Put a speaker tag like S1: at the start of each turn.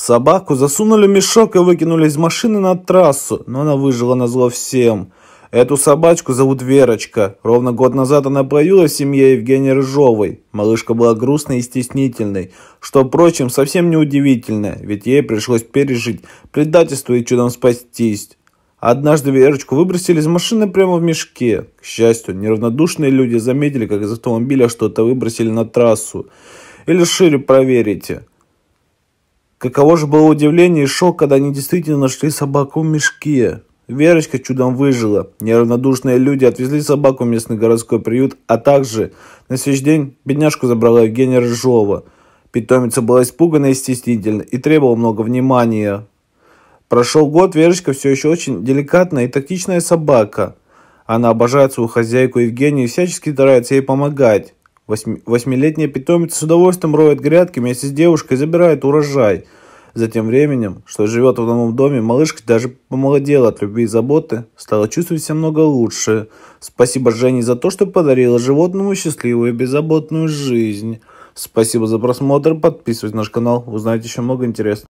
S1: Собаку засунули в мешок и выкинули из машины на трассу, но она выжила на зло всем. Эту собачку зовут Верочка. Ровно год назад она появилась в семье Евгения Рыжовой. Малышка была грустной и стеснительной, что, впрочем, совсем не удивительно, ведь ей пришлось пережить предательство и чудом спастись. Однажды Верочку выбросили из машины прямо в мешке. К счастью, неравнодушные люди заметили, как из автомобиля что-то выбросили на трассу. Или шире проверите. Каково же было удивление и шок, когда они действительно нашли собаку в мешке. Верочка чудом выжила. Неравнодушные люди отвезли собаку в местный городской приют, а также на следующий день бедняжку забрала Евгения Рыжова. Питомица была испугана и стеснительна и требовала много внимания. Прошел год, Верочка все еще очень деликатная и тактичная собака. Она обожает свою хозяйку Евгению и всячески старается ей помогать. Восьми... Восьмилетняя питомица с удовольствием роет грядки вместе с девушкой и забирает урожай. За тем временем, что живет в одном доме, малышка даже помолодела от любви и заботы, стала чувствовать себя много лучше. Спасибо Жене за то, что подарила животному счастливую и беззаботную жизнь. Спасибо за просмотр, подписывайтесь на наш канал, узнаете еще много интересного.